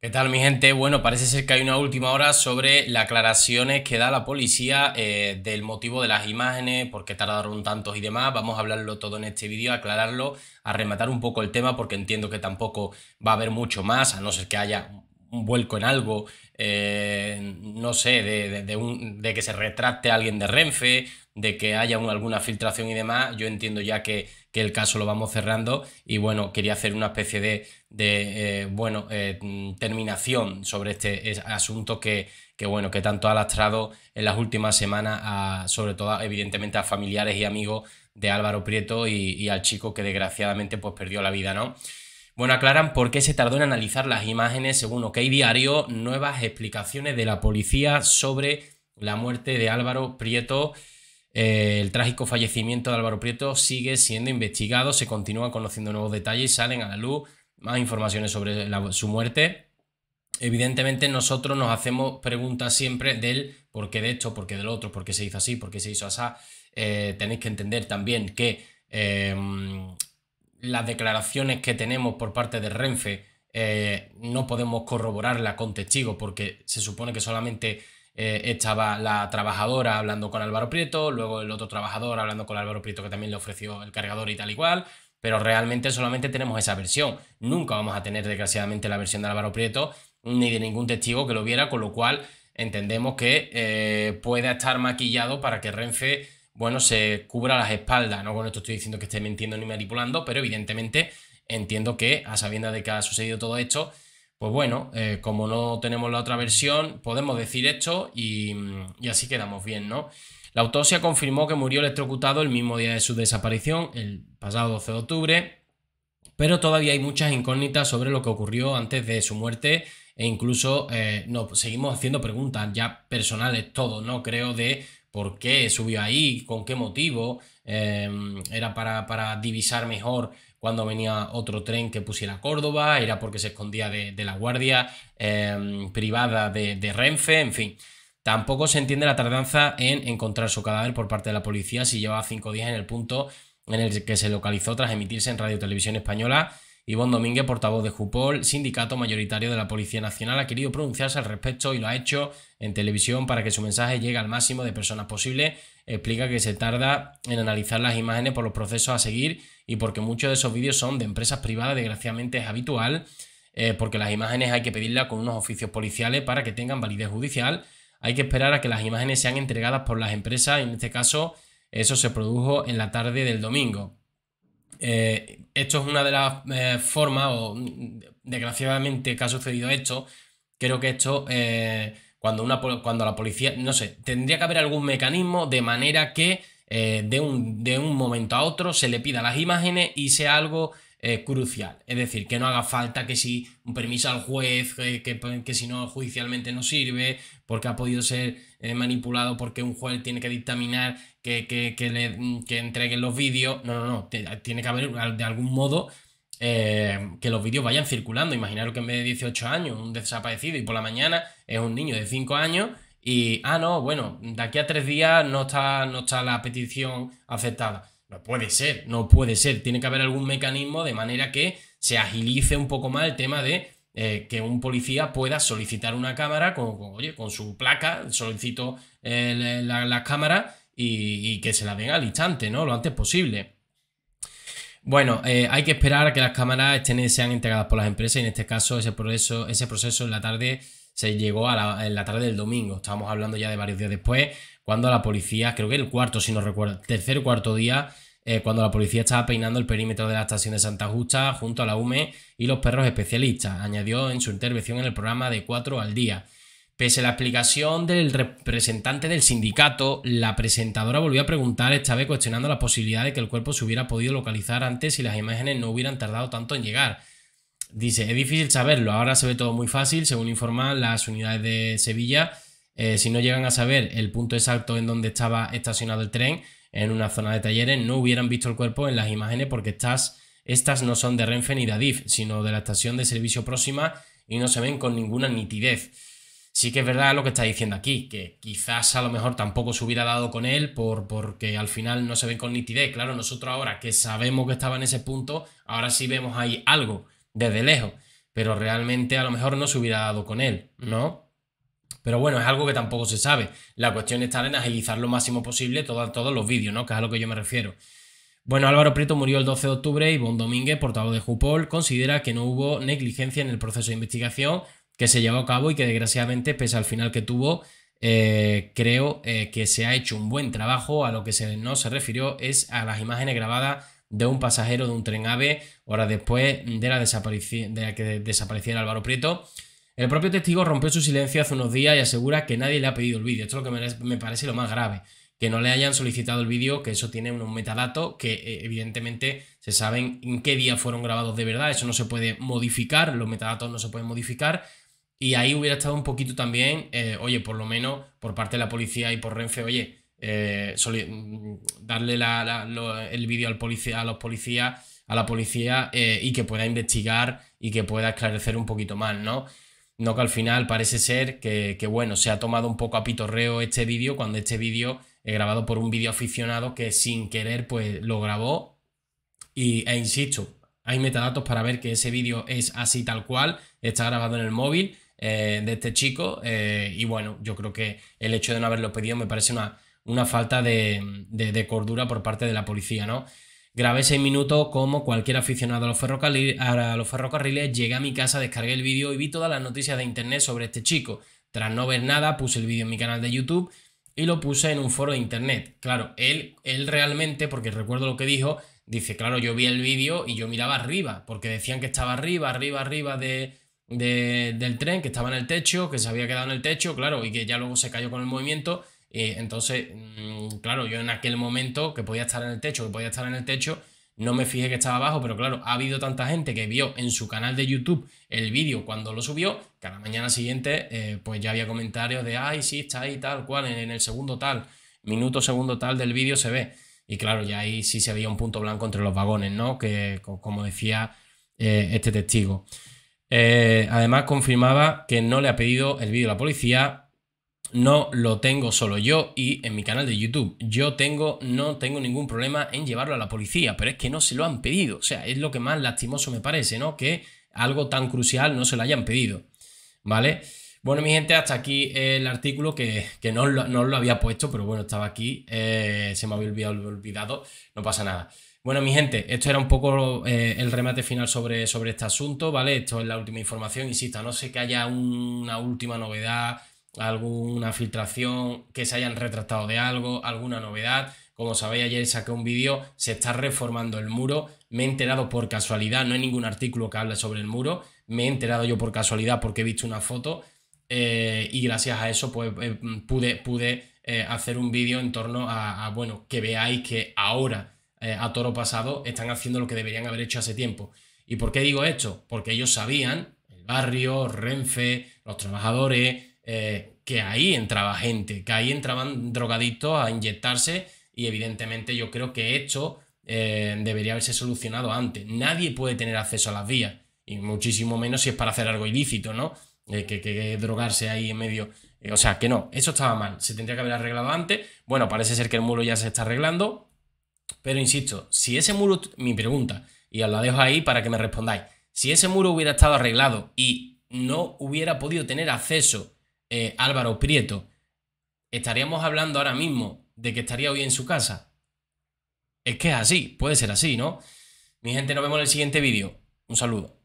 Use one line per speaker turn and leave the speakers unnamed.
¿Qué tal mi gente? Bueno, parece ser que hay una última hora sobre las aclaraciones que da la policía eh, del motivo de las imágenes, por qué tardaron tantos y demás. Vamos a hablarlo todo en este vídeo, aclararlo, a rematar un poco el tema porque entiendo que tampoco va a haber mucho más, a no ser que haya un vuelco en algo, eh, no sé, de, un, de, que se retracte alguien de Renfe, de que haya alguna filtración y demás, yo entiendo ya que, el caso lo vamos cerrando y bueno, quería hacer una especie de, eh, bueno, eh, terminación sobre este asunto que, que, bueno, que tanto ha lastrado en las últimas semanas, sobre todo evidentemente a familiares y amigos de Álvaro Prieto y, y al chico que desgraciadamente pues perdió la vida, ¿no? Bueno, aclaran por qué se tardó en analizar las imágenes, según OK Diario, nuevas explicaciones de la policía sobre la muerte de Álvaro Prieto. Eh, el trágico fallecimiento de Álvaro Prieto sigue siendo investigado, se continúan conociendo nuevos detalles, salen a la luz más informaciones sobre su muerte. Evidentemente nosotros nos hacemos preguntas siempre del por qué de esto, por qué del otro, por qué se hizo así, por qué se hizo así. Eh, tenéis que entender también que eh, las declaraciones que tenemos por parte de Renfe eh, no podemos corroborarla con testigos porque se supone que solamente echaba estaba la trabajadora hablando con Álvaro Prieto, luego el otro trabajador hablando con Álvaro Prieto que también le ofreció el cargador y tal igual, pero realmente solamente tenemos esa versión. Nunca vamos a tener desgraciadamente la versión de Álvaro Prieto ni de ningún testigo que lo viera, con lo cual entendemos que eh, puede estar maquillado para que Renfe bueno, se cubra las espaldas. No con esto estoy diciendo que esté mintiendo ni manipulando, pero evidentemente entiendo que, a sabiendas de que ha sucedido todo esto, pues bueno, eh, como no tenemos la otra versión, podemos decir esto y, así quedamos bien, ¿no? La autopsia confirmó que murió electrocutado el mismo día de su desaparición, el pasado 12 de octubre, pero todavía hay muchas incógnitas sobre lo que ocurrió antes de su muerte e incluso eh, nos seguimos haciendo preguntas ya personales, todo, ¿no? Creo de por qué subió ahí, con qué motivo, em, era para, para, divisar mejor cuando venía otro tren que pusiera Córdoba, era porque se escondía de, la guardia em, privada de, Renfe, en fin. Tampoco se entiende la tardanza en encontrar su cadáver por parte de la policía si llevaba cinco días en el punto en el que se localizó tras emitirse en Radio Televisión Española Iván Domínguez, portavoz de Jupol, sindicato mayoritario de la Policía Nacional, ha querido pronunciarse al respecto y lo ha hecho en televisión para que su mensaje llegue al máximo de personas posible. Explica que se tarda en analizar las imágenes por los procesos a seguir y porque muchos de esos vídeos son de empresas privadas, desgraciadamente es habitual, eh, porque las imágenes hay que pedirlas con unos oficios policiales para que tengan validez judicial. Hay que esperar a que las imágenes sean entregadas por las empresas y en este caso eso se produjo en la tarde del domingo. Eh, esto es una de las eh, formas, o desgraciadamente que ha sucedido esto, creo que esto, eh, cuando, una, cuando la policía, no sé, tendría que haber algún mecanismo de manera que de un, de, un, momento a otro se le pida las imágenes y sea algo es eh, crucial. Es decir, que no haga falta que si un permiso al juez, eh, que, si no judicialmente no sirve, porque ha podido ser eh, manipulado, porque un juez tiene que dictaminar que, le, mm, que entreguen los vídeos. No, no, no. Tiene que haber de algún modo que los vídeos vayan circulando. Imaginaros que en vez de 18 años, un desaparecido y por la mañana es un niño de 5 años. Y, ah, no, bueno, de aquí a tres días no está, no está la petición aceptada no puede ser, no puede ser. Tiene que haber algún mecanismo de manera que se agilice un poco más el tema de eh, que un policía pueda solicitar una cámara con, su placa, solicito eh, las la, cámara y, que se la den al instante, ¿no? Lo antes posible. Bueno, eh, hay que esperar a que las cámaras estén, sean entregadas por las empresas y en este caso ese proceso, ese proceso en la tarde se llegó a la, en la tarde del domingo. Estábamos hablando ya de varios días después cuando la policía, creo que el cuarto, si no recuerdo, tercer cuarto día, eh, cuando la policía estaba peinando el perímetro de la estación de Santa Justa junto a la UME y los perros especialistas, añadió en su intervención en el programa de 4 al día. Pese a la explicación del representante del sindicato, la presentadora volvió a preguntar, esta vez cuestionando la posibilidad de que el cuerpo se hubiera podido localizar antes si las imágenes no hubieran tardado tanto en llegar. Dice, es difícil saberlo, ahora se ve todo muy fácil, según informan las unidades de Sevilla, eh, si no llegan a saber el punto exacto en donde estaba estacionado el tren, en una zona de talleres, no hubieran visto el cuerpo en las imágenes porque estas, estas no son de Renfe ni de Adif, sino de la estación de servicio próxima y no se ven con ninguna nitidez. Sí que es verdad lo que está diciendo aquí, que quizás a lo mejor tampoco se hubiera dado con él por, porque al final no se ven con nitidez. Claro, nosotros ahora que sabemos que estaba en ese punto, ahora sí vemos ahí algo desde lejos, pero realmente a lo mejor no se hubiera dado con él, ¿no? Pero bueno, es algo que tampoco se sabe. La cuestión está en agilizar lo máximo posible todos, todos los vídeos, ¿no? Que es a lo que yo me refiero. Bueno, Álvaro Prieto murió el 12 de octubre y Bon Domínguez, portavoz de Jupol, considera que no hubo negligencia en el proceso de investigación que se llevó a cabo y que desgraciadamente, pese al final que tuvo, eh, creo eh, que se ha hecho un buen trabajo. A lo que se, no se refirió es a las imágenes grabadas de un pasajero de un tren AVE horas después de la, de la que desapareciera Álvaro Prieto el propio testigo rompió su silencio hace unos días y asegura que nadie le ha pedido el vídeo. Esto es lo que me parece lo más grave, que no le hayan solicitado el vídeo, que eso tiene unos metadatos que eh, evidentemente se saben en qué día fueron grabados de verdad, eso no se puede modificar, los metadatos no se pueden modificar. Y ahí hubiera estado un poquito también, eh, oye, por lo menos por parte de la policía y por Renfe, oye, eh, mm, darle el vídeo al policía, a los policías, a la policía y que pueda investigar y que pueda esclarecer un poquito más, ¿no? No que al final parece ser que, bueno, se ha tomado un poco a pitorreo este vídeo cuando este vídeo he grabado por un vídeo aficionado que sin querer pues lo grabó y, e insisto, hay metadatos para ver que ese vídeo es así tal cual, está grabado en el móvil eh, de este chico eh, y bueno, yo creo que el hecho de no haberlo pedido me parece una, una falta de, de cordura por parte de la policía, ¿no? Grabé ese minutos como cualquier aficionado a los, ferrocarriles, a llegué a mi casa, descargué el vídeo y vi todas las noticias de internet sobre este chico. Tras no ver nada, puse el vídeo en mi canal de YouTube y lo puse en un foro de internet. Claro, él, él realmente, porque recuerdo lo que dijo, dice, claro, yo vi el vídeo y yo miraba arriba, porque decían que estaba arriba, arriba, arriba de, del tren, que estaba en el techo, que se había quedado en el techo, claro, y que ya luego se cayó con el movimiento. Eh, entonces, mm, claro, yo en aquel momento que podía estar en el techo, que podía estar en el techo, no me fijé que estaba abajo, pero claro, ha habido tanta gente que vio en su canal de YouTube el vídeo cuando lo subió, que a la mañana siguiente eh, pues ya había comentarios de, ay, sí, está ahí tal cual, en, el segundo tal, minuto, segundo tal del vídeo se ve. Y claro, ya ahí sí se veía un punto blanco entre los vagones, ¿no? Que como decía eh, este testigo. además confirmaba que no le ha pedido el vídeo a la policía no lo tengo solo yo y en mi canal de YouTube. Yo tengo, no tengo ningún problema en llevarlo a la policía, pero es que no se lo han pedido. O sea, es lo que más lastimoso me parece, ¿no? Que algo tan crucial no se lo hayan pedido. ¿Vale? Bueno, mi gente, hasta aquí el artículo que, no, no, lo había puesto, pero bueno, estaba aquí. Eh, se me había olvidado, no pasa nada. Bueno, mi gente, esto era un poco eh, el remate final sobre, sobre este asunto, ¿vale? Esto es la última información, insisto, no sé que haya una última novedad alguna filtración, que se hayan retractado de algo, alguna novedad. Como sabéis, ayer saqué un vídeo, se está reformando el muro. Me he enterado por casualidad, no hay ningún artículo que hable sobre el muro. Me he enterado yo por casualidad porque he visto una foto eh, y gracias a eso pues, eh, pude, pude eh, hacer un vídeo en torno a, a, bueno, que veáis que ahora, a toro pasado, están haciendo lo que deberían haber hecho hace tiempo. ¿Y por qué digo esto? Porque ellos sabían, el barrio, Renfe, los trabajadores, eh, que ahí entraba gente, que ahí entraban drogadictos a inyectarse y evidentemente yo creo que esto eh, debería haberse solucionado antes. Nadie puede tener acceso a las vías y muchísimo menos si es para hacer algo ilícito, ¿no? Eh, que, que, drogarse ahí en medio. o sea, que no, eso estaba mal, se tendría que haber arreglado antes. Bueno, parece ser que el muro ya se está arreglando, pero insisto, si ese muro, mi pregunta, y os la dejo ahí para que me respondáis, si ese muro hubiera estado arreglado y no hubiera podido tener acceso eh, Álvaro Prieto, estaríamos hablando ahora mismo de que estaría hoy en su casa. Es que es así, puede ser así, ¿no? Mi gente, nos vemos en el siguiente vídeo. Un saludo.